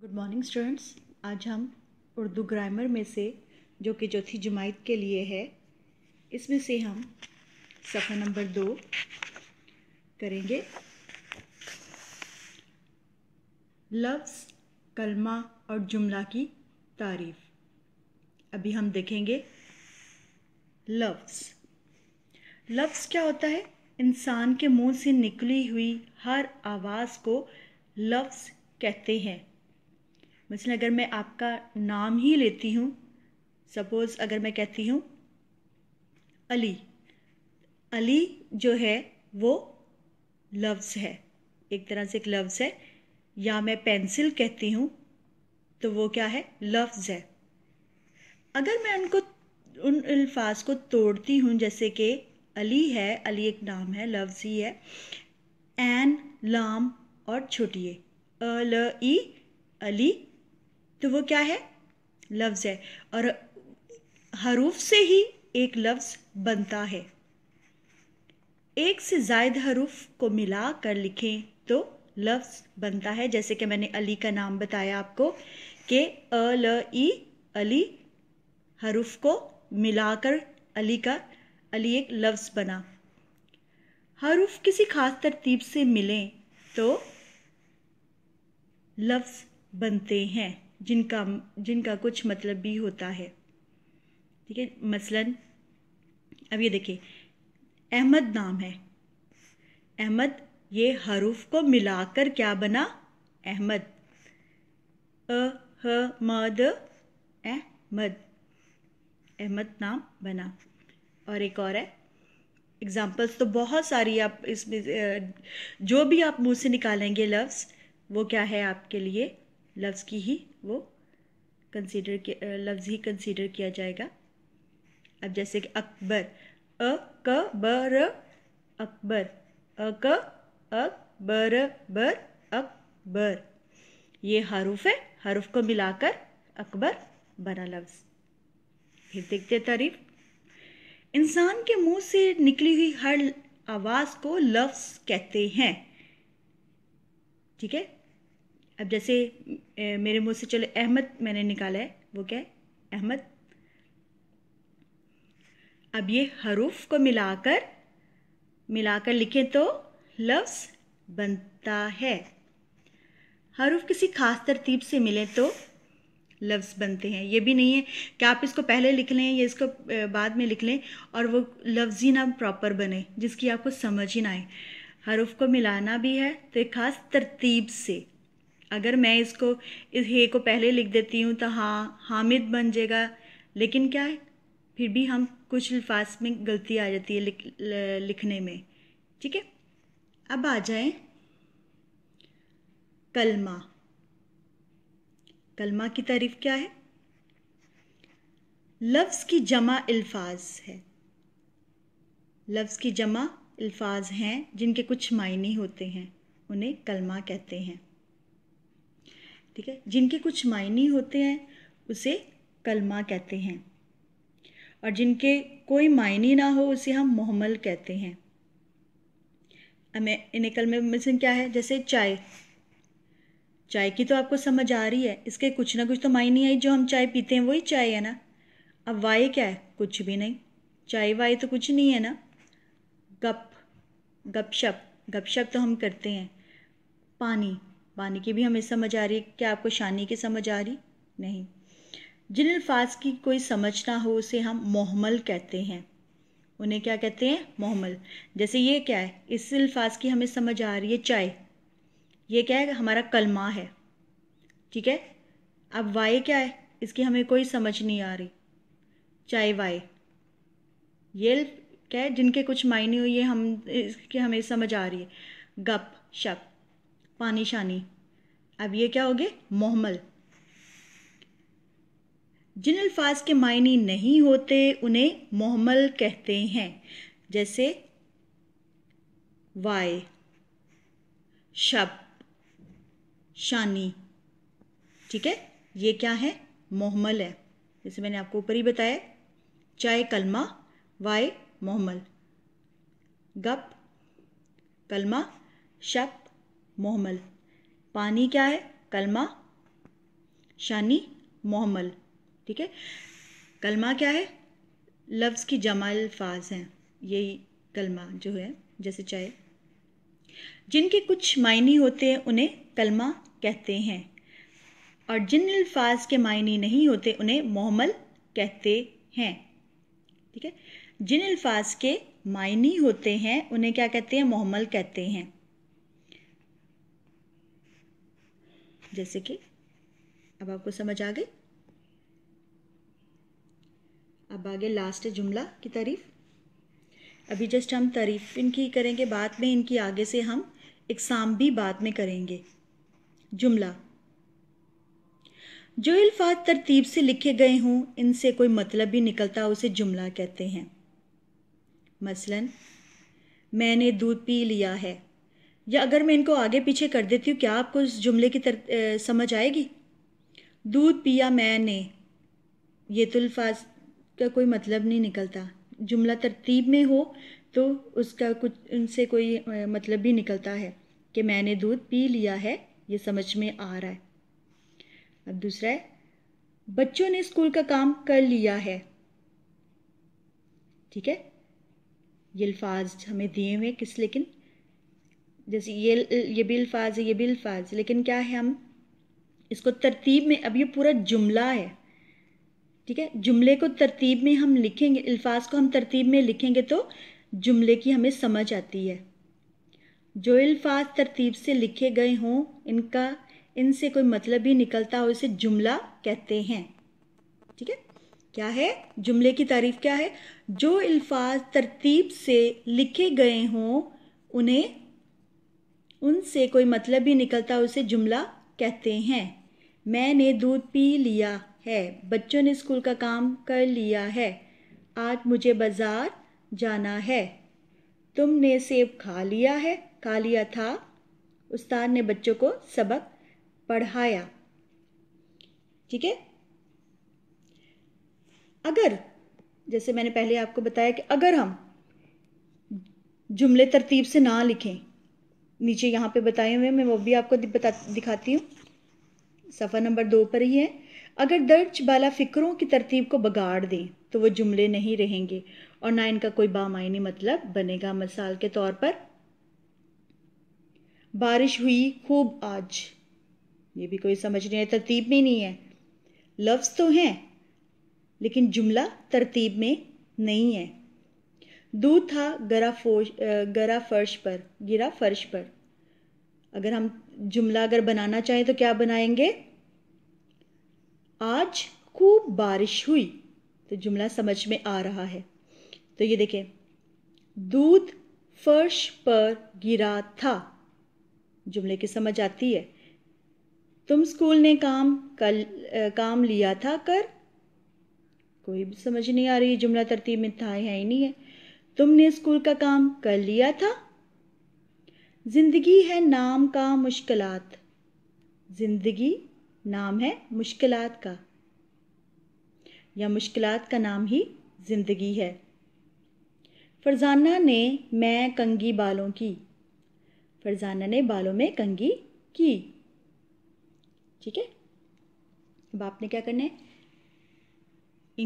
good morning students आज हम Urdu grammar में से जो कि चौथी जमाइत के लिए है इसमें से हम सफ़ा नंबर दो करेंगे लफ्ज़ कलमा और जुमला की तारीफ अभी हम देखेंगे लफ्ज़ लफ्ज़ क्या होता है इंसान के मुंह से निकली हुई हर आवाज़ को लफ्ज़ कहते हैं मसलन अगर मैं आपका नाम ही लेती हूँ सपोज़ अगर मैं कहती हूँ अली अली जो है वो लफ्ज़ है एक तरह से एक लफ्ज़ है या मैं पेंसिल कहती हूँ तो वो क्या है लफ्ज़ है अगर मैं उनको उन अल्फाज को तोड़ती हूँ जैसे कि अली है अली एक नाम है लफ्ज़ ही है एन लाम और छोटिए अ ल ई अली तो वो क्या है लफ्ज़ है और हरूफ से ही एक लफ्ज़ बनता है एक से जायद हरूफ को मिला कर लिखें तो लफ्ज़ बनता है जैसे कि मैंने अली का नाम बताया आपको कि अ ल ई अली हरूफ को मिलाकर अली का अली एक लफ्ज़ बना हरूफ किसी ख़ास तरतीब से मिलें तो लफ्ज़ बनते हैं जिनका जिनका कुछ मतलब भी होता है ठीक है मसलन अब ये देखिए अहमद नाम है अहमद ये हरूफ को मिलाकर क्या बना अहमद अ ह मद अहमद अहमद नाम बना और एक और है एग्ज़ाम्पल्स तो बहुत सारी आप इसमें जो भी आप मुंह से निकालेंगे लफ्ज़ वो क्या है आपके लिए लफ्ज़ की ही वो कंसीडर लफ्ज़ ही कंसीडर किया जाएगा अब जैसे कि अकबर अ क बर अकबर अ क अकबर बर अकबर ये हरूफ है हरूफ को मिलाकर अकबर बना लफ्ज़ फिर देखते तारीफ इंसान के मुंह से निकली हुई हर आवाज़ को लफ्ज़ कहते हैं ठीक है अब जैसे मेरे मुँह से चलो अहमद मैंने निकाला है वो क्या है अहमद अब ये हरूफ को मिलाकर मिलाकर लिखें तो लफ्ज़ बनता है हरूफ किसी ख़ास तरतीब से मिले तो लफ्ज़ बनते हैं ये भी नहीं है कि आप इसको पहले लिख लें या इसको बाद में लिख लें और वो लफ्ज़ ही ना प्रॉपर बने जिसकी आपको समझ ही ना आए हरूफ को मिलाना भी है तो एक ख़ास तरतीब से अगर मैं इसको इस हे को पहले लिख देती हूँ तो हाँ हामिद बन जाएगा लेकिन क्या है फिर भी हम कुछ अल्फाज में गलती आ जाती है लिख लिखने में ठीक है अब आ जाए कलमा कलमा की तारीफ क्या है लफ्ज़ की जमा अल्फाज है लफ्ज़ की जमा अल्फाज हैं जिनके कुछ मायने होते हैं उन्हें कलमा कहते हैं ठीक है जिनके कुछ मायने होते हैं उसे कलमा कहते हैं और जिनके कोई मायने ना हो उसे हम मोहमल कहते हैं हमें इन्हें कलमे में क्या है जैसे चाय चाय की तो आपको समझ आ रही है इसके कुछ ना कुछ तो मायने आई जो हम चाय पीते हैं वही चाय है ना अब वाय क्या है कुछ भी नहीं चाय वाई तो कुछ नहीं है ना गप गपशप गपशप तो हम करते हैं पानी बानी की भी हमें समझ आ रही क्या आपको शानी की समझ आ रही नहीं जिन अल्फाज की कोई समझ ना हो उसे हम मोहमल कहते हैं उन्हें क्या कहते हैं मोहमल जैसे ये क्या है इस अल्फाज की हमें समझ आ रही है चाय ये क्या है हमारा कलमा है ठीक है अब वाय क्या है इसकी हमें कोई समझ नहीं आ रही चाय वाय ये क्या है जिनके कुछ मायने हुए हम इसकी हमें समझ आ रही है गप शप पानी शानी अब ये क्या हो गए मोहमल जिन अल्फाज के मायने नहीं होते उन्हें मोहमल कहते हैं जैसे वाय शब शानी ठीक है ये क्या है मोहमल है जैसे मैंने आपको ऊपर ही बताया चाय कलमा वाय मोहमल गप कलमा शप मोहमल पानी क्या है कलमा शानी मोहमल ठीक है कलमा क्या है लफ्ज़ की जमा अल्फाज हैं यही कलमा जो है जैसे चाहे जिनके कुछ मायने होते हैं उन्हें कलमा कहते हैं और जिन अल्फाज के मायने नहीं होते उन्हें मोहमल कहते हैं ठीक है जिन अल्फाज के मायने होते हैं उन्हें क्या कहते हैं मोहमल कहते हैं जैसे कि अब आपको समझ आ गई अब आगे लास्ट जुमला की तारीफ़ अभी जस्ट हम तारीफ इनकी करेंगे बाद में इनकी आगे से हम इकसाम भी बाद में करेंगे जुमला जो अल्फाज तरतीब से लिखे गए हों इनसे कोई मतलब भी निकलता उसे जुमला कहते हैं मसलन मैंने दूध पी लिया है या अगर मैं इनको आगे पीछे कर देती हूँ क्या आपको इस जुमले की तर, समझ आएगी दूध पिया मैंने ये तो अल्फाज का कोई मतलब नहीं निकलता जुमला तरतीब में हो तो उसका कुछ उनसे कोई मतलब भी निकलता है कि मैंने दूध पी लिया है ये समझ में आ रहा है अब दूसरा है बच्चों ने स्कूल का काम कर लिया है ठीक है ये अल्फाज हमें दिए हुए किस लेकिन जैसे ये ये भी अल्फाज है ये भी अल्फाज लेकिन क्या है हम इसको तरतीब में अब ये पूरा जुमला है ठीक है जुमले को तरतीब में हम लिखेंगे अल्फाज को हम तरतीब में लिखेंगे तो जुमले की हमें समझ आती है जो अल्फाज तरतीब से लिखे गए हों इनका इनसे कोई मतलब ही निकलता हो इसे जुमला कहते हैं ठीक है क्या है जुमले की तारीफ क्या है जो अल्फाज तरतीब से लिखे गए हों उन्हें उनसे कोई मतलब भी निकलता उसे जुमला कहते हैं मैंने दूध पी लिया है बच्चों ने स्कूल का काम कर लिया है आज मुझे बाज़ार जाना है तुमने सेब खा लिया है खा लिया था उस्ताद ने बच्चों को सबक पढ़ाया ठीक है अगर जैसे मैंने पहले आपको बताया कि अगर हम जुमले तरतीब से ना लिखें नीचे यहाँ पे बताए हुए मैं वो भी आपको बता दिखाती हूँ सफ़ा नंबर दो पर ही है अगर दर्ज बाला फ़िक्रों की तरतीब को बगाड़ दें तो वो जुमले नहीं रहेंगे और ना इनका कोई बामायनी मतलब बनेगा मिसाल के तौर पर बारिश हुई खूब आज ये भी कोई समझ नहीं है तरतीब में नहीं है लफ्ज़ तो हैं लेकिन जुमला तरतीब में नहीं है दूध था गरा फोश गरा फर्श पर गिरा फर्श पर अगर हम जुमला अगर बनाना चाहें तो क्या बनाएंगे आज खूब बारिश हुई तो जुमला समझ में आ रहा है तो ये देखें दूध फर्श पर गिरा था जुमले की समझ आती है तुम स्कूल ने काम कल आ, काम लिया था कर कोई भी समझ नहीं आ रही जुमला तरतीब में था है ही नहीं है तुमने स्कूल का काम कर लिया था जिंदगी है नाम का मुश्किलात जिंदगी नाम है मुश्किलात का या मुश्किलात का नाम ही जिंदगी है फरजाना ने मैं कंगी बालों की फरजाना ने बालों में कंगी की ठीक है अब आपने क्या करना है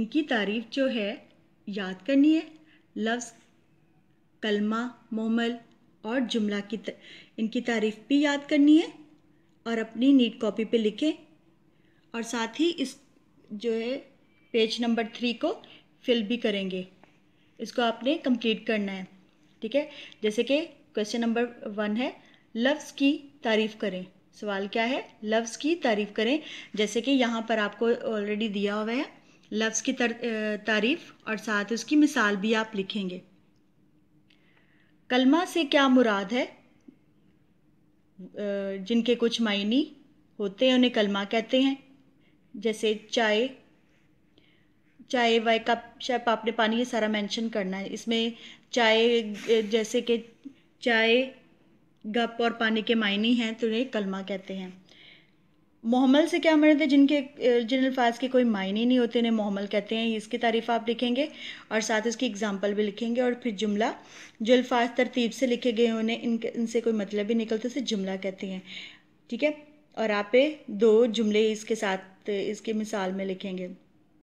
इनकी तारीफ जो है याद करनी है लफ्ज़ कलमा मोमल और जुमला की इनकी तारीफ भी याद करनी है और अपनी नीट कॉपी पे लिखें और साथ ही इस जो है पेज नंबर थ्री को फिल भी करेंगे इसको आपने कंप्लीट करना है ठीक है जैसे कि क्वेश्चन नंबर वन है लफ्ज़ की तारीफ करें सवाल क्या है लफ्ज़ की तारीफ करें जैसे कि यहाँ पर आपको ऑलरेडी दिया हुआ है लफ्ज़ की तारीफ और साथ उसकी मिसाल भी आप लिखेंगे कलमा से क्या मुराद है जिनके कुछ मायने होते हैं उन्हें कलमा कहते हैं जैसे चाय चाय वाय कप शायद आपने पानी ये सारा मेंशन करना है इसमें चाय जैसे कि चाय गप और पानी के मायने हैं तो उन्हें कलमा कहते हैं मोहम्मल से क्या मरते जिनके जिन अल्फाज के कोई मायने नहीं होते इन्हें मोहम्मल कहते हैं इसकी तारीफ आप लिखेंगे और साथ उसकी एग्जाम्पल भी लिखेंगे और फिर जुमला जो अल्फाज तरतीब से लिखे गए उन्हें इन इनसे कोई मतलब ही निकलते उसे जुमला कहते हैं ठीक है और आप दो जुमले इसके साथ इसके मिसाल में लिखेंगे